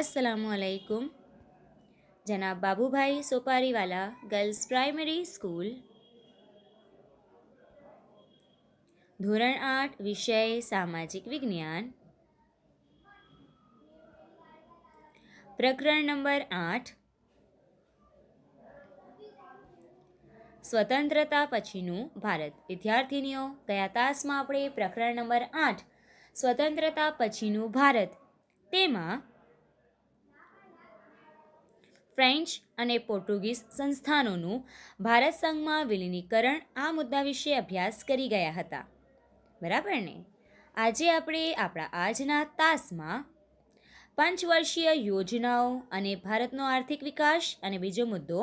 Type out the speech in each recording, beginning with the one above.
અસલામકુમ જનાબ Babubhai Sopariwala girls primary school ધોરણ આઠ વિષય સામાજિક વિજ્ઞાન પ્રકરણ નંબર આઠ સ્વતંત્રતા પછીનું ભારત વિદ્યાર્થીનીઓ ગયા તાસમાં આપણે પ્રકરણ નંબર આઠ સ્વતંત્રતા પછીનું ભારત તેમાં ફ્રેન્ચ અને પોર્ટુગીઝ સંસ્થાનોનું ભારત સંઘમાં વિલીનીકરણ આ મુદ્દા વિશે અભ્યાસ કરી ગયા હતા બરાબર ને આજે આપણે આપણા આજના તાસમાં પંચવર્ષીય યોજનાઓ અને ભારતનો આર્થિક વિકાસ અને બીજો મુદ્દો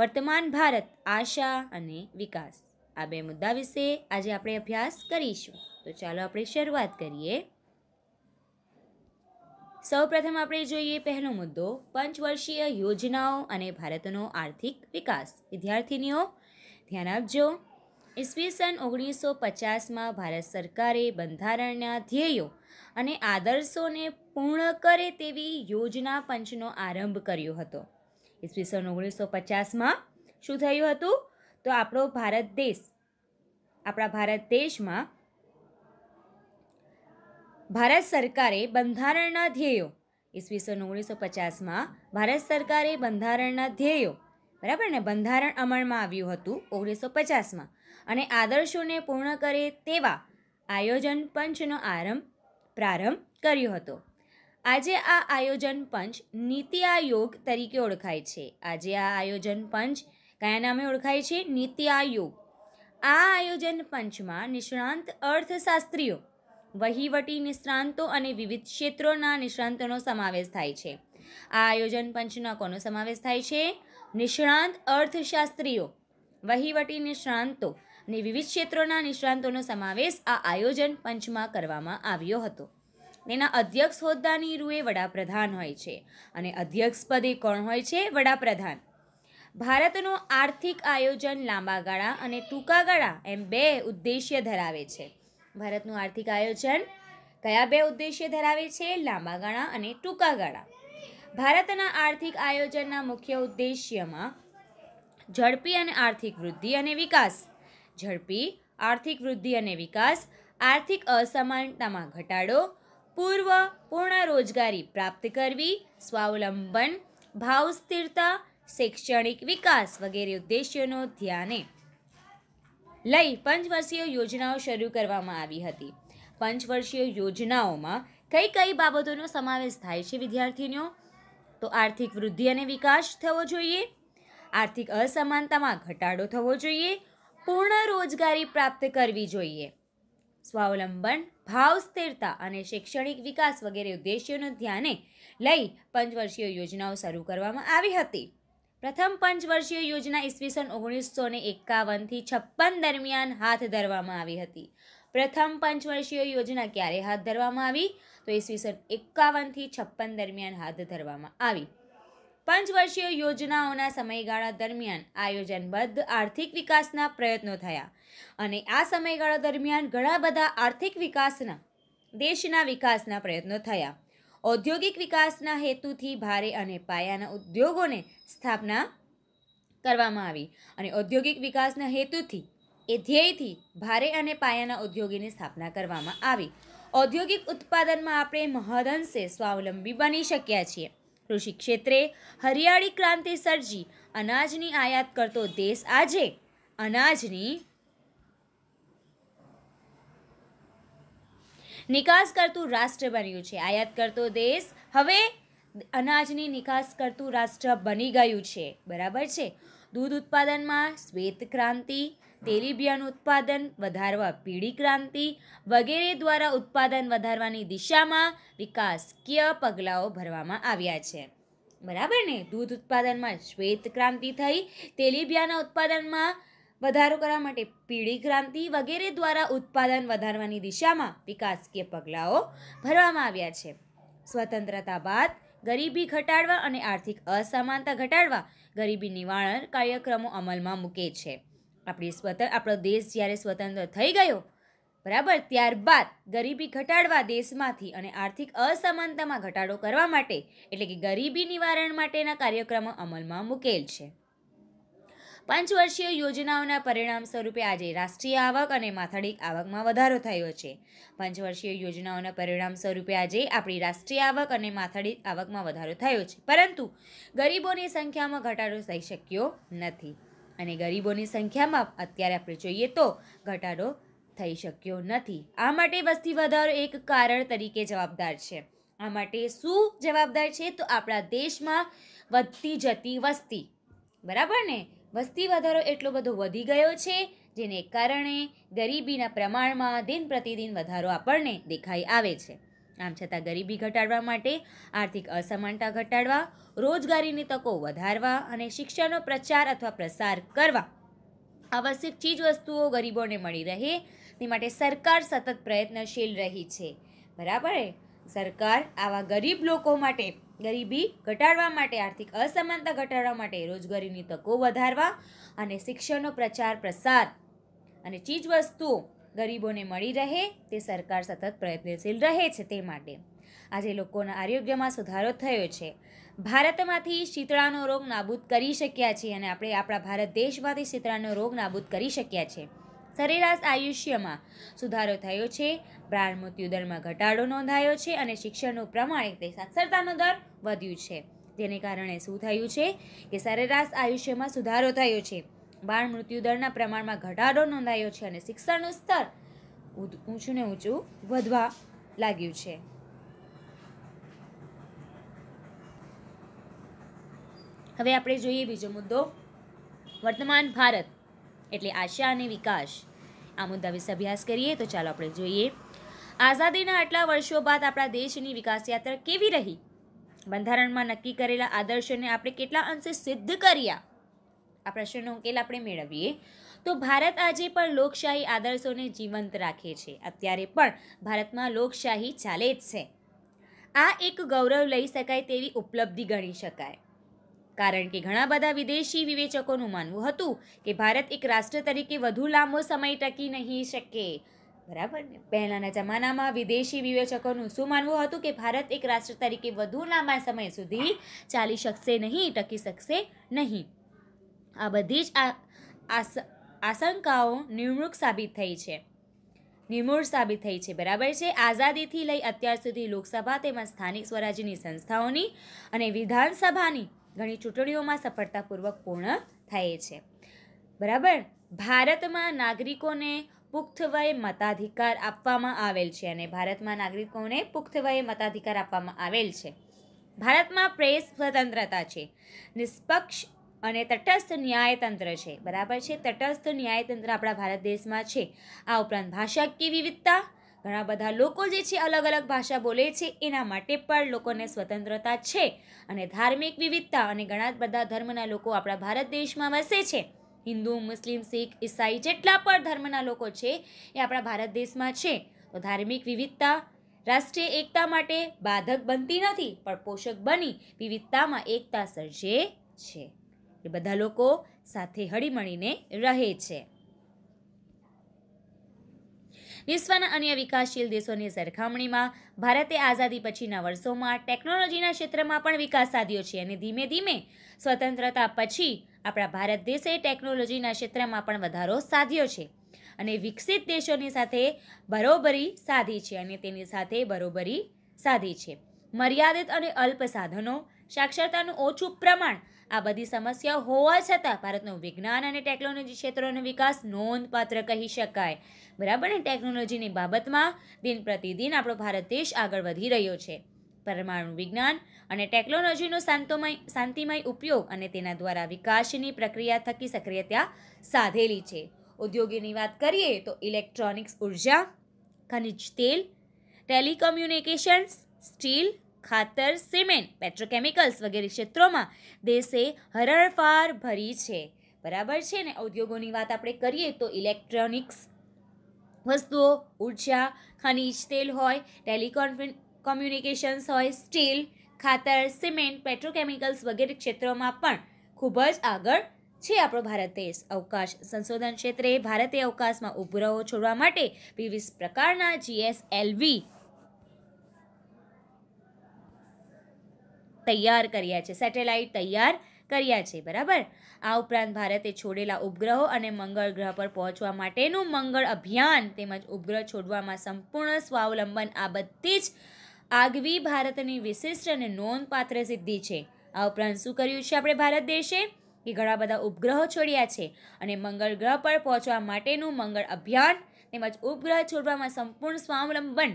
વર્તમાન ભારત આશા અને વિકાસ આ બે મુદ્દા વિશે આજે આપણે અભ્યાસ કરીશું તો ચાલો આપણે શરૂઆત કરીએ સૌપ્રથમ આપણે જોઈએ પહેલો મુદ્દો પંચવર્ષીય યોજનાઓ અને ભારતનો આર્થિક વિકાસ વિદ્યાર્થીનીઓ ધ્યાન આપજો ઈસવી સન ઓગણીસો પચાસમાં ભારત સરકારે બંધારણના ધ્યેયો અને આદર્શોને પૂર્ણ કરે તેવી યોજના પંચનો આરંભ કર્યો હતો ઈસવીસન ઓગણીસો પચાસમાં શું થયું હતું તો આપણો ભારત દેશ આપણા ભારત દેશમાં ભારત સરકારે બંધારણના ધ્યેયો ઈસવીસન ઓગણીસો પચાસમાં ભારત સરકારે બંધારણના ધ્યેયો બરાબર ને બંધારણ અમલમાં આવ્યું હતું ઓગણીસો પચાસમાં અને આદર્શોને પૂર્ણ કરે તેવા આયોજન પંચનો આરંભ પ્રારંભ કર્યો હતો આજે આ આયોજન પંચ નીતિ આયોગ તરીકે ઓળખાય છે આજે આ આયોજન પંચ કયા નામે ઓળખાય છે નીતિ આયોગ આ આયોજન પંચમાં નિષ્ણાંત અર્થશાસ્ત્રીઓ વહીવટી નિષ્ણાંતો અને વિવિધ ક્ષેત્રોના નિષ્ણાંતોનો સમાવેશ થાય છે આ આયોજન પંચના કોનો સમાવેશ થાય છે નિષ્ણાંત અર્થશાસ્ત્રીઓ વહીવટી નિષ્ણાંતો અને વિવિધ ક્ષેત્રોના નિષ્ણાંતોનો સમાવેશ આ આયોજન પંચમાં કરવામાં આવ્યો હતો તેના અધ્યક્ષ હોદ્દાની રૂએ વડાપ્રધાન હોય છે અને અધ્યક્ષ પદે કોણ હોય છે વડાપ્રધાન ભારતનું આર્થિક આયોજન લાંબા ગાળા અને ટૂંકા ગાળા એમ બે ઉદ્દેશ્ય ધરાવે છે ભારતનું આર્થિક આયોજન કયા બે ઉદ્દેશ્ય ધરાવે છે લાંબા ગાળા અને ટૂંકા ગાળા ભારતના આર્થિક આયોજનના મુખ્ય ઉદ્દેશ્યમાં ઝડપી અને આર્થિક વૃદ્ધિ અને વિકાસ ઝડપી આર્થિક વૃદ્ધિ અને વિકાસ આર્થિક અસમાનતામાં ઘટાડો પૂર્વ પૂર્ણ રોજગારી પ્રાપ્ત કરવી સ્વાવલંબન ભાવ સ્થિરતા શૈક્ષણિક વિકાસ વગેરે ઉદ્દેશ્યોનો ધ્યાને લઈ પંચવર્ષીય યોજનાઓ શરૂ કરવામાં આવી હતી પંચવર્ષીય યોજનાઓમાં કઈ કઈ બાબતોનો સમાવેશ થાય છે વિદ્યાર્થીનો તો આર્થિક વૃદ્ધિ અને વિકાસ થવો જોઈએ આર્થિક અસમાનતામાં ઘટાડો થવો જોઈએ પૂર્ણ રોજગારી પ્રાપ્ત કરવી જોઈએ સ્વાવલંબન ભાવ સ્થિરતા અને શૈક્ષણિક વિકાસ વગેરે ઉદ્દેશ્યોને ધ્યાને લઈ પંચવર્ષીય યોજનાઓ શરૂ કરવામાં આવી હતી પ્રથમ પંચવર્ષીય યોજના ઈસવીસન ઓગણીસો ને એકાવનથી છપ્પન દરમિયાન હાથ ધરવામાં આવી હતી પ્રથમ પંચવર્ષીય યોજના ક્યારે હાથ ધરવામાં આવી તો ઈસવીસન એકાવનથી છપ્પન દરમિયાન હાથ ધરવામાં આવી પંચવર્ષીય યોજનાઓના સમયગાળા દરમિયાન આયોજનબદ્ધ આર્થિક વિકાસના પ્રયત્નો થયા અને આ સમયગાળા દરમિયાન ઘણા બધા આર્થિક વિકાસના દેશના વિકાસના પ્રયત્નો થયા ઔદ્યોગિક વિકાસના હેતુથી ભારે અને પાયાના ઉદ્યોગોને સ્થાપના કરવામાં આવી અને ઔદ્યોગિક વિકાસના હેતુથી એ ધ્યેયથી ભારે અને પાયાના ઉદ્યોગોની સ્થાપના કરવામાં આવી ઔદ્યોગિક ઉત્પાદનમાં આપણે મહદઅંશે સ્વાવલંબી બની શક્યા છીએ કૃષિ ક્ષેત્રે હરિયાળી ક્રાંતિ સર્જી અનાજની આયાત કરતો દેશ આજે અનાજની નિકાસ કરતું રાષ્ટ્ર બન્યું છે આયાત કરતો દેશ હવે અનાજની નિકાસ કરતું રાષ્ટ્ર બની ગયું છે બરાબર છે દૂધ ઉત્પાદનમાં શ્વેત ક્રાંતિ તેલીબિયાનું ઉત્પાદન વધારવા પીળી ક્રાંતિ વગેરે દ્વારા ઉત્પાદન વધારવાની દિશામાં વિકાસકીય પગલાઓ ભરવામાં આવ્યા છે બરાબર ને દૂધ ઉત્પાદનમાં શ્વેત ક્રાંતિ થઈ તેલીબિયાના ઉત્પાદનમાં વધારો કરવા માટે પીળી ક્રાંતિ વગેરે દ્વારા ઉત્પાદન વધારવાની દિશામાં વિકાસકીય પગલાંઓ ભરવામાં આવ્યા છે સ્વતંત્રતા બાદ ગરીબી ઘટાડવા અને આર્થિક અસમાનતા ઘટાડવા ગરીબી નિવારણ કાર્યક્રમો અમલમાં મૂકે છે આપણી સ્વતંત્ર આપણો દેશ જ્યારે સ્વતંત્ર થઈ ગયો બરાબર ત્યારબાદ ગરીબી ઘટાડવા દેશમાંથી અને આર્થિક અસમાનતામાં ઘટાડો કરવા માટે એટલે કે ગરીબી નિવારણ માટેના કાર્યક્રમો અમલમાં મૂકેલ છે પાંચ વર્ષીય યોજનાઓના પરિણામ સ્વરૂપે આજે રાષ્ટ્રીય આવક અને માથાડીક આવકમાં વધારો થયો છે પંચવર્ષીય યોજનાઓના પરિણામ સ્વરૂપે આજે આપણી રાષ્ટ્રીય આવક અને માથાડીક આવકમાં વધારો થયો છે પરંતુ ગરીબોની સંખ્યામાં ઘટાડો થઈ શક્યો નથી અને ગરીબોની સંખ્યામાં અત્યારે આપણે જોઈએ તો ઘટાડો થઈ શક્યો નથી આ માટે વસ્તી વધારો એક કારણ તરીકે જવાબદાર છે આ માટે શું જવાબદાર છે તો આપણા દેશમાં વધતી જતી વસ્તી બરાબર ને વસ્તી વધારો એટલો બધો વધી ગયો છે જેને કારણે ગરીબીના પ્રમાણમાં દિન પ્રતિદિન વધારો આપણને દેખાઈ આવે છે આમ છતાં ગરીબી ઘટાડવા માટે આર્થિક અસમાનતા ઘટાડવા રોજગારીની તકો વધારવા અને શિક્ષણનો પ્રચાર અથવા પ્રસાર કરવા આવશ્યક ચીજવસ્તુઓ ગરીબોને મળી રહે તે માટે સરકાર સતત પ્રયત્નશીલ રહી છે બરાબર સરકાર આવા ગરીબ લોકો માટે ગરીબી ઘટાડવા માટે આર્થિક અસમાનતા ઘટાડવા માટે રોજગારીની તકો વધારવા અને શિક્ષણનો પ્રચાર પ્રસાર અને ચીજવસ્તુઓ ગરીબોને મળી રહે તે સરકાર સતત પ્રયત્નશીલ રહે છે તે માટે આજે લોકોના આરોગ્યમાં સુધારો થયો છે ભારતમાંથી શીતળાનો રોગ નાબૂદ કરી શક્યા છીએ અને આપણે આપણા ભારત દેશમાંથી શીતળાનો રોગ નાબૂદ કરી શક્યા છીએ સરેરાશ આયુષ્યમાં સુધારો થયો છે બાળ મૃત્યુદરમાં ઘટાડો નોંધાયો છે અને શિક્ષણનું પ્રમાણ એટલે સાક્ષરતાનો દર વધ્યું છે તેને કારણે શું થયું છે કે સરેરાશ આયુષ્યમાં સુધારો થયો છે બાળ મૃત્યુદરના પ્રમાણમાં ઘટાડો નોંધાયો છે અને શિક્ષણનું સ્તર ઊંચું ને ઊંચું વધવા લાગ્યું છે હવે આપણે જોઈએ બીજો મુદ્દો વર્તમાન ભારત એટલે આશા અને વિકાસ આ મુદ્દા વિશે અભ્યાસ કરીએ તો ચાલો આપણે જોઈએ આઝાદીના આટલા વર્ષો બાદ આપણા દેશની વિકાસયાત્રા કેવી રહી બંધારણમાં નક્કી કરેલા આદર્શોને આપણે કેટલા અંશે સિદ્ધ કર્યા આ પ્રશ્નનો ઉકેલ આપણે મેળવીએ તો ભારત આજે પણ લોકશાહી આદર્શોને જીવંત રાખે છે અત્યારે પણ ભારતમાં લોકશાહી ચાલે જ છે આ એક ગૌરવ લઈ શકાય તેવી ઉપલબ્ધિ ગણી શકાય કારણ કે ઘણા બધા વિદેશી વિવેચકોનું માનવું હતું કે ભારત એક રાષ્ટ્ર તરીકે વધુ લાંબો સમય ટકી નહીં શકે બરાબર ને પહેલાંના જમાનામાં વિદેશી વિવેચકોનું શું માનવું હતું કે ભારત એક રાષ્ટ્ર તરીકે વધુ લાંબા સમય સુધી ચાલી શકશે નહીં ટકી શકશે નહીં આ બધી જ આશંકાઓ નિર્મૂળ સાબિત થઈ છે નિર્મૂળ સાબિત થઈ છે બરાબર છે આઝાદીથી લઈ અત્યાર સુધી લોકસભા તેમજ સ્થાનિક સ્વરાજ્યની સંસ્થાઓની અને વિધાનસભાની ઘણી ચૂંટણીઓમાં સફળતાપૂર્વક પૂર્ણ થાય છે બરાબર ભારતમાં નાગરિકોને પુખ્તવય મતાધિકાર આપવામાં આવેલ છે અને ભારતમાં નાગરિકોને પુખ્તવય મતાધિકાર આપવામાં આવેલ છે ભારતમાં પ્રેસ સ્વતંત્રતા છે નિષ્પક્ષ અને તટસ્થ ન્યાયતંત્ર છે બરાબર છે તટસ્થ ન્યાયતંત્ર આપણા ભારત દેશમાં છે આ ઉપરાંત ભાષાકીય વિવિધતા ઘણા બધા લોકો જે છે અલગ અલગ ભાષા બોલે છે એના માટે પણ લોકોને સ્વતંત્રતા છે અને ધાર્મિક વિવિધતા અને ઘણા બધા ધર્મના લોકો આપણા ભારત દેશમાં વસે છે હિન્દુ મુસ્લિમ શીખ ઈસાઈ જેટલા પણ ધર્મના લોકો છે એ આપણા ભારત દેશમાં છે તો ધાર્મિક વિવિધતા રાષ્ટ્રીય એકતા માટે બાધક બનતી નથી પણ પોષક બની વિવિધતામાં એકતા સર્જે છે એ બધા લોકો સાથે હળીમળીને રહે છે વિશ્વના અન્ય વિકાસશીલ દેશોની સરખામણીમાં ભારતે આઝાદી પછીના વર્ષોમાં ટેકનોલોજીના ક્ષેત્રમાં પણ વિકાસ સાધ્યો છે અને ધીમે ધીમે સ્વતંત્રતા પછી આપણા ભારત દેશે ટેકનોલોજીના ક્ષેત્રમાં પણ વધારો સાધ્યો છે અને વિકસિત દેશોની સાથે બરોબરી સાધી છે અને તેની સાથે બરોબરી સાધી છે મર્યાદિત અને અલ્પ સાધનો સાક્ષરતાનું ઓછું પ્રમાણ આ બધી સમસ્યાઓ હોવા છતાં ભારતનો વિજ્ઞાન અને ટેકનોલોજી ક્ષેત્રોનો વિકાસ નોંધપાત્ર કહી શકાય બરાબર ને ટેકનોલોજીની બાબતમાં દિન પ્રતિદિન આપણો ભારત દેશ આગળ વધી રહ્યો છે પરમાણુ વિજ્ઞાન અને ટેકનોલોજીનો શાંતોમય શાંતિમય ઉપયોગ અને તેના દ્વારા વિકાસની પ્રક્રિયા થકી સક્રિયતા સાધેલી છે ઉદ્યોગોની વાત કરીએ તો ઇલેક્ટ્રોનિક્સ ઉર્જા ખનિજ તેલ ટેલિકમ્યુનિકેશન્સ સ્ટીલ ખાતર સિમેન્ટ પેટ્રોકેમિકલ્સ વગેરે ક્ષેત્રોમાં દેશે હરણફાર ભરી છે બરાબર છે ને ઉદ્યોગોની વાત આપણે કરીએ તો ઇલેક્ટ્રોનિક્સ વસ્તુઓ ઉર્જા ખનીજ તેલ હોય ટેલિકોન્ફિન કોમ્યુનિકેશન્સ હોય સ્ટીલ ખાતર સિમેન્ટ પેટ્રોકેમિકલ્સ વગેરે ક્ષેત્રોમાં પણ ખૂબ જ આગળ છે આપણો ભારત દેશ અવકાશ સંશોધન ક્ષેત્રે ભારતે અવકાશમાં ઉપગ્રહો છોડવા માટે વિવિધ પ્રકારના જીએસએલવી તૈયાર કર્યા છે સેટેલાઇટ તૈયાર કર્યા છે બરાબર આ ઉપરાંત ભારતે છોડેલા ઉપગ્રહો અને મંગળ ગ્રહ પર પહોંચવા માટેનું મંગળ અભિયાન તેમજ ઉપગ્રહ છોડવામાં સંપૂર્ણ સ્વાવલંબન આ બધી જ આગવી ભારતની વિશિષ્ટ અને નોંધપાત્ર સિદ્ધિ છે આ ઉપરાંત શું કર્યું છે આપણે ભારત દેશે કે ઘણા બધા ઉપગ્રહો છોડ્યા છે અને મંગળ ગ્રહ પર પહોંચવા માટેનું મંગળ અભિયાન તેમજ ઉપગ્રહ છોડવામાં સંપૂર્ણ સ્વાવલંબન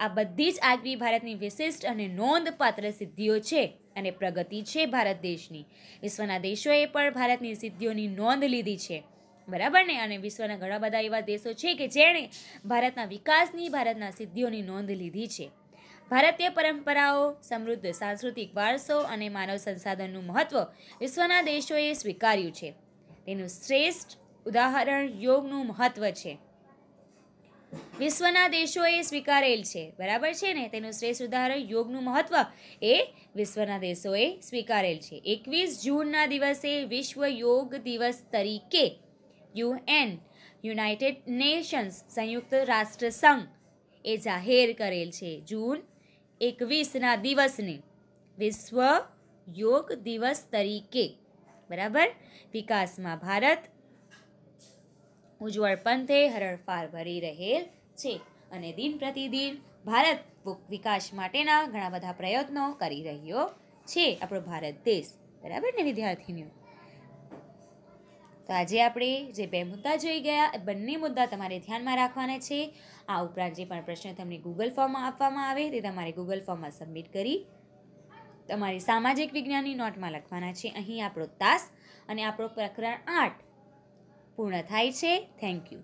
આ બધી જ આગવી ભારતની વિશિષ્ટ અને નોંધપાત્ર સિદ્ધિઓ છે અને પ્રગતિ છે ભારત દેશની વિશ્વના દેશોએ પણ ભારતની સિદ્ધિઓની નોંધ લીધી છે બરાબર ને અને વિશ્વના ઘણા બધા એવા દેશો છે કે જેણે ભારતના વિકાસની ભારતના સિદ્ધિઓની નોંધ લીધી છે ભારતીય પરંપરાઓ સમૃદ્ધ સાંસ્કૃતિક વારસો અને માનવ સંસાધનનું મહત્ત્વ વિશ્વના દેશોએ સ્વીકાર્યું છે તેનું શ્રેષ્ઠ ઉદાહરણ યોગનું મહત્ત્વ છે વિશ્વના દેશોએ સ્વીકારેલ છે બરાબર છે ને તેનું શ્રેષ્ઠ ઉદાહરણ યોગનું મહત્વ એ વિશ્વના દેશોએ સ્વીકારેલ છે એકવીસ જૂનના દિવસે વિશ્વ યોગ દિવસ તરીકે યુએન યુનાઇટેડ નેશન્સ સંયુક્ત રાષ્ટ્ર સંઘ એ જાહેર કરેલ છે જૂન એકવીસના દિવસને વિશ્વ યોગ દિવસ તરીકે બરાબર વિકાસમાં ભારત ઉજ્જવળ પંથે હરણફાર ભરી રહેલ છે અને દિન પ્રતિદિન ભારત વિકાસ માટેના ઘણા બધા પ્રયત્નો કરી રહ્યો છે આપણો ભારત દેશ બરાબર ને વિદ્યાર્થીનીઓ તો આજે આપણે જે બે મુદ્દા જોઈ ગયા એ બંને મુદ્દા તમારે ધ્યાનમાં રાખવાના છે આ ઉપરાંત જે પણ પ્રશ્ન તમને ગૂગલ ફોર્મમાં આપવામાં આવે તે તમારે ગૂગલ ફોર્મમાં સબમિટ કરી તમારી સામાજિક વિજ્ઞાનની નોટમાં લખવાના છે અહીં આપણો તાસ અને આપણો પ્રકરણ આઠ પૂર્ણ થાય છે થેન્ક યુ